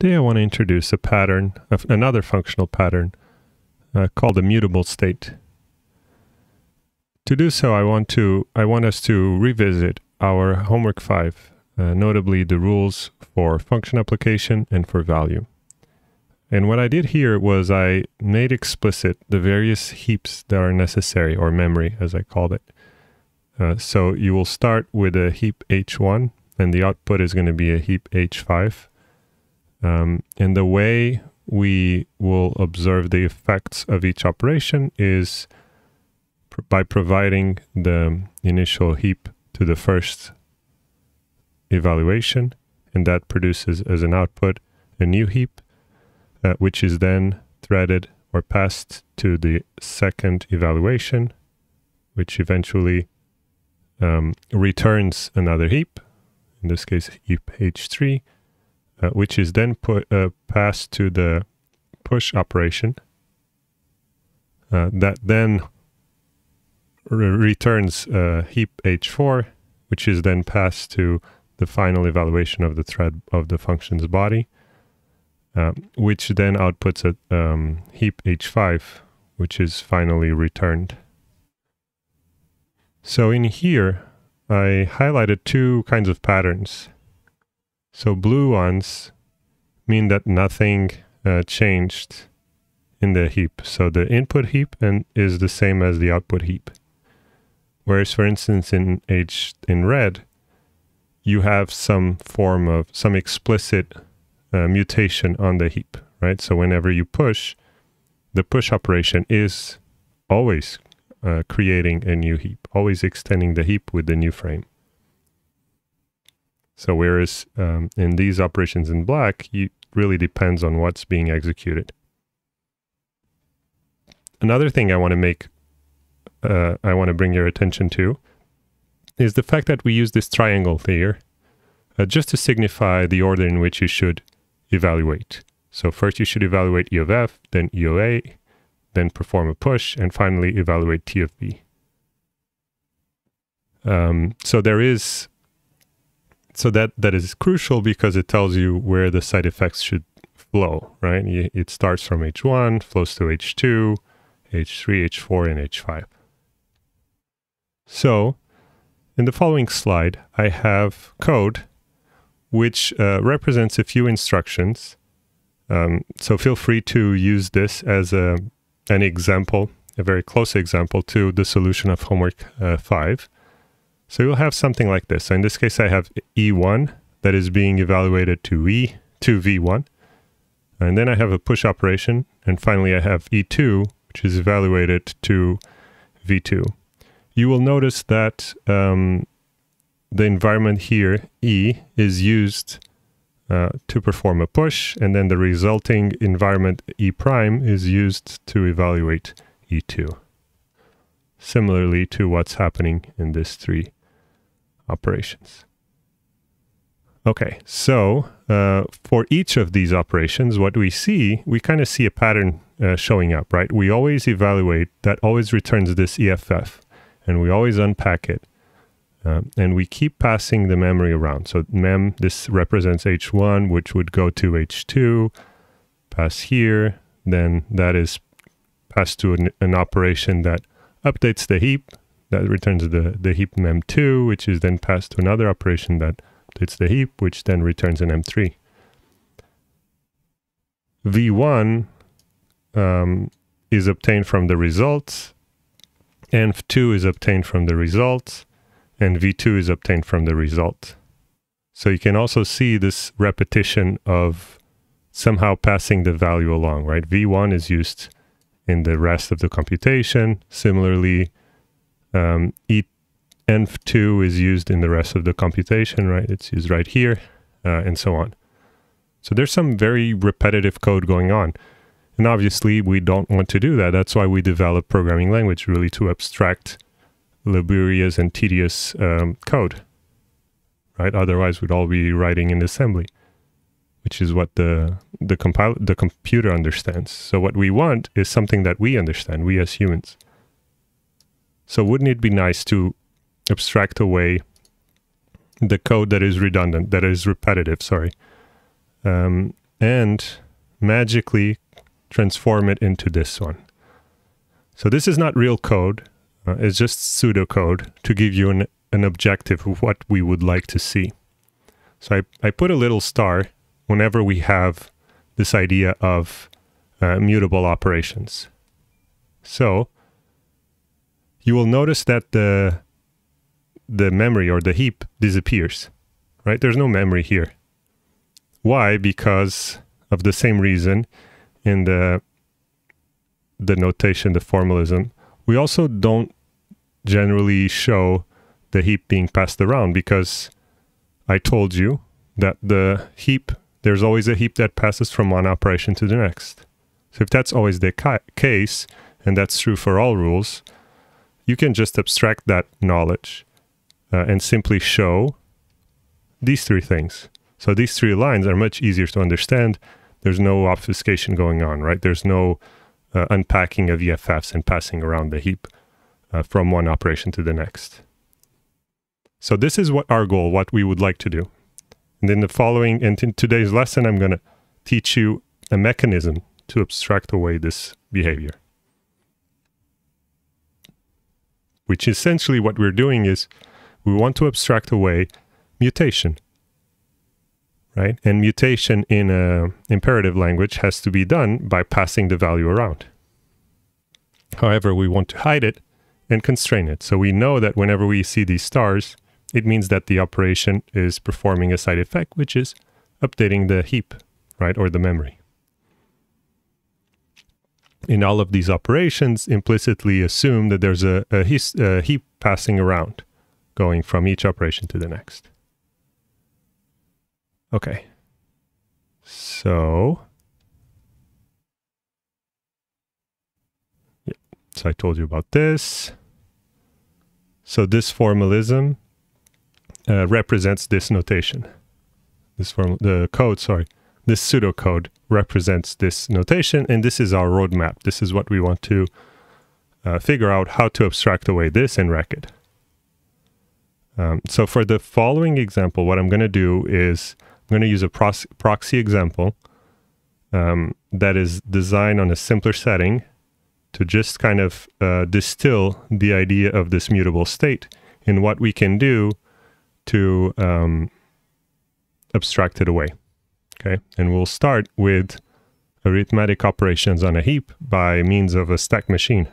Today I want to introduce a pattern, another functional pattern uh, called a mutable state. To do so, I want to I want us to revisit our homework five, uh, notably the rules for function application and for value. And what I did here was I made explicit the various heaps that are necessary, or memory as I called it. Uh, so you will start with a heap H1, and the output is going to be a heap H5. Um, and the way we will observe the effects of each operation is pr by providing the initial heap to the first evaluation, and that produces as an output a new heap, uh, which is then threaded or passed to the second evaluation, which eventually um, returns another heap, in this case heap h3, uh, which is then put, uh, passed to the push operation uh, that then re returns uh, heap h4, which is then passed to the final evaluation of the thread of the function's body, uh, which then outputs a um, heap h5, which is finally returned. So in here, I highlighted two kinds of patterns. So blue ones mean that nothing uh, changed in the heap. So the input heap and is the same as the output heap. Whereas, for instance, in H in red, you have some form of some explicit uh, mutation on the heap, right? So whenever you push, the push operation is always uh, creating a new heap, always extending the heap with the new frame. So whereas um, in these operations in black, it really depends on what's being executed. Another thing I want to make, uh, I want to bring your attention to, is the fact that we use this triangle here uh, just to signify the order in which you should evaluate. So first you should evaluate E of F, then E of A, then perform a push, and finally evaluate T of B. Um, so there is so that that is crucial because it tells you where the side effects should flow, right? It starts from H1, flows to H2, H3, H4, and H5. So in the following slide, I have code which uh, represents a few instructions. Um, so feel free to use this as a, an example, a very close example to the solution of homework uh, 5. So you'll have something like this. So in this case, I have E1 that is being evaluated to E to V1. And then I have a push operation. And finally, I have E2, which is evaluated to V2. You will notice that um, the environment here, E, is used uh, to perform a push, and then the resulting environment E prime is used to evaluate E2. Similarly to what's happening in this tree operations. Okay, so uh, for each of these operations, what we see, we kind of see a pattern uh, showing up, right? We always evaluate, that always returns this EFF, and we always unpack it. Um, and we keep passing the memory around. So mem, this represents H1, which would go to H2, pass here, then that is passed to an, an operation that updates the heap, that returns the, the heap in M2, which is then passed to another operation that hits the heap, which then returns an M3. V1 um, is obtained from the results, env2 is obtained from the results, and v2 is obtained from the result. So you can also see this repetition of somehow passing the value along, right? v1 is used in the rest of the computation. Similarly, um, env2 is used in the rest of the computation, right? It's used right here, uh, and so on. So there's some very repetitive code going on. And obviously, we don't want to do that. That's why we develop programming language, really to abstract laborious and tedious um, code, right? Otherwise, we'd all be writing in assembly, which is what the the, compil- the computer understands. So what we want is something that we understand, we as humans. So wouldn't it be nice to abstract away the code that is redundant, that is repetitive, sorry, um, and magically transform it into this one. So this is not real code, uh, it's just pseudocode to give you an, an objective of what we would like to see. So I, I put a little star whenever we have this idea of uh, mutable operations. So you will notice that the the memory or the heap disappears, right? There's no memory here. Why? Because of the same reason in the the notation, the formalism, we also don't generally show the heap being passed around because I told you that the heap, there's always a heap that passes from one operation to the next. So if that's always the ca case, and that's true for all rules, you can just abstract that knowledge uh, and simply show these three things. So these three lines are much easier to understand. There's no obfuscation going on, right? There's no uh, unpacking of EFFs and passing around the heap uh, from one operation to the next. So this is what our goal, what we would like to do. And in the following, and in today's lesson, I'm going to teach you a mechanism to abstract away this behavior. which essentially what we're doing is we want to abstract away mutation right and mutation in an imperative language has to be done by passing the value around however we want to hide it and constrain it so we know that whenever we see these stars it means that the operation is performing a side effect which is updating the heap right or the memory in all of these operations implicitly assume that there's a, a, his, a heap passing around going from each operation to the next. Okay. So, yeah. so I told you about this. So this formalism uh, represents this notation. This form, the code, sorry, this pseudocode represents this notation, and this is our roadmap. This is what we want to uh, figure out how to abstract away this in racket. Um, so for the following example, what I'm going to do is I'm going to use a proxy example um, that is designed on a simpler setting to just kind of uh, distill the idea of this mutable state and what we can do to um, abstract it away. Okay, and we'll start with arithmetic operations on a heap by means of a stack machine.